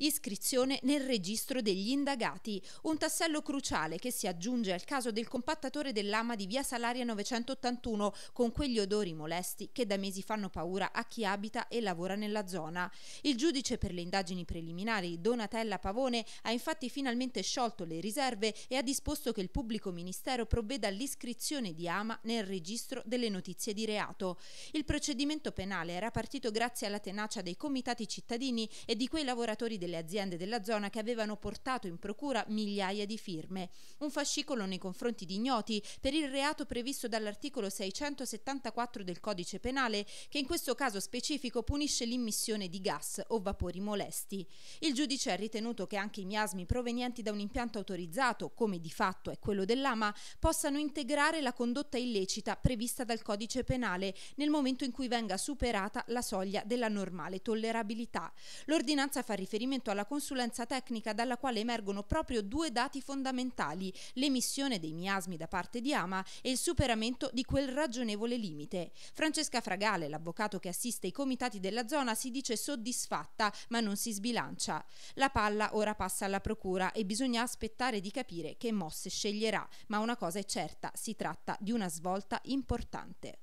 Iscrizione nel registro degli indagati, un tassello cruciale che si aggiunge al caso del compattatore dell'ama di via Salaria 981 con quegli odori molesti che da mesi fanno paura a chi abita e lavora nella zona. Il giudice per le indagini preliminari, Donatella Pavone, ha infatti finalmente sciolto le riserve e ha disposto che il pubblico ministero provveda all'iscrizione di ama nel registro delle notizie di reato. Il procedimento penale era partito grazie alla tenacia dei comitati cittadini e di quei lavoratori del delle aziende della zona che avevano portato in procura migliaia di firme. Un fascicolo nei confronti di ignoti per il reato previsto dall'articolo 674 del codice penale che in questo caso specifico punisce l'immissione di gas o vapori molesti. Il giudice ha ritenuto che anche i miasmi provenienti da un impianto autorizzato, come di fatto è quello dell'AMA, possano integrare la condotta illecita prevista dal codice penale nel momento in cui venga superata la soglia della normale tollerabilità. L'ordinanza fa riferimento riferimento alla consulenza tecnica dalla quale emergono proprio due dati fondamentali, l'emissione dei miasmi da parte di Ama e il superamento di quel ragionevole limite. Francesca Fragale, l'avvocato che assiste i comitati della zona, si dice soddisfatta ma non si sbilancia. La palla ora passa alla procura e bisogna aspettare di capire che mosse sceglierà, ma una cosa è certa, si tratta di una svolta importante.